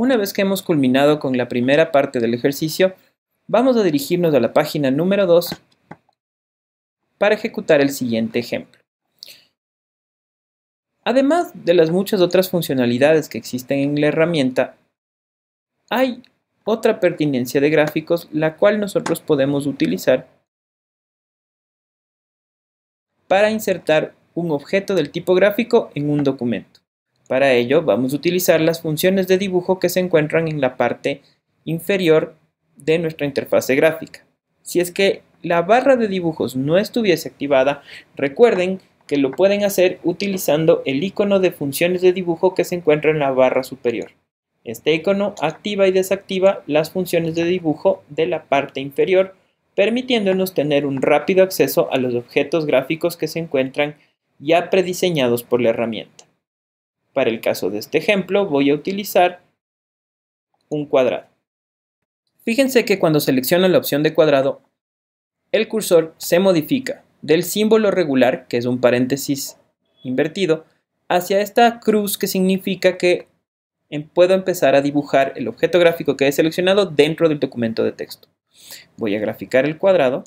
Una vez que hemos culminado con la primera parte del ejercicio, vamos a dirigirnos a la página número 2 para ejecutar el siguiente ejemplo. Además de las muchas otras funcionalidades que existen en la herramienta, hay otra pertinencia de gráficos la cual nosotros podemos utilizar para insertar un objeto del tipo gráfico en un documento. Para ello vamos a utilizar las funciones de dibujo que se encuentran en la parte inferior de nuestra interfase gráfica. Si es que la barra de dibujos no estuviese activada, recuerden que lo pueden hacer utilizando el icono de funciones de dibujo que se encuentra en la barra superior. Este icono activa y desactiva las funciones de dibujo de la parte inferior, permitiéndonos tener un rápido acceso a los objetos gráficos que se encuentran ya prediseñados por la herramienta. Para el caso de este ejemplo voy a utilizar un cuadrado. Fíjense que cuando selecciono la opción de cuadrado, el cursor se modifica del símbolo regular, que es un paréntesis invertido, hacia esta cruz que significa que em, puedo empezar a dibujar el objeto gráfico que he seleccionado dentro del documento de texto. Voy a graficar el cuadrado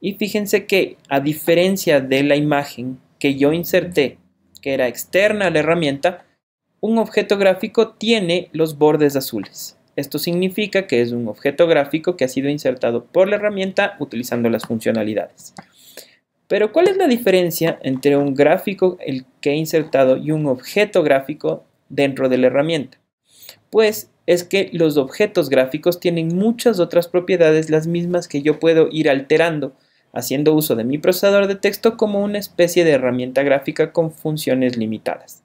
y fíjense que a diferencia de la imagen que yo inserté que era externa a la herramienta, un objeto gráfico tiene los bordes azules. Esto significa que es un objeto gráfico que ha sido insertado por la herramienta utilizando las funcionalidades. Pero ¿cuál es la diferencia entre un gráfico el que he insertado y un objeto gráfico dentro de la herramienta? Pues es que los objetos gráficos tienen muchas otras propiedades las mismas que yo puedo ir alterando haciendo uso de mi procesador de texto como una especie de herramienta gráfica con funciones limitadas.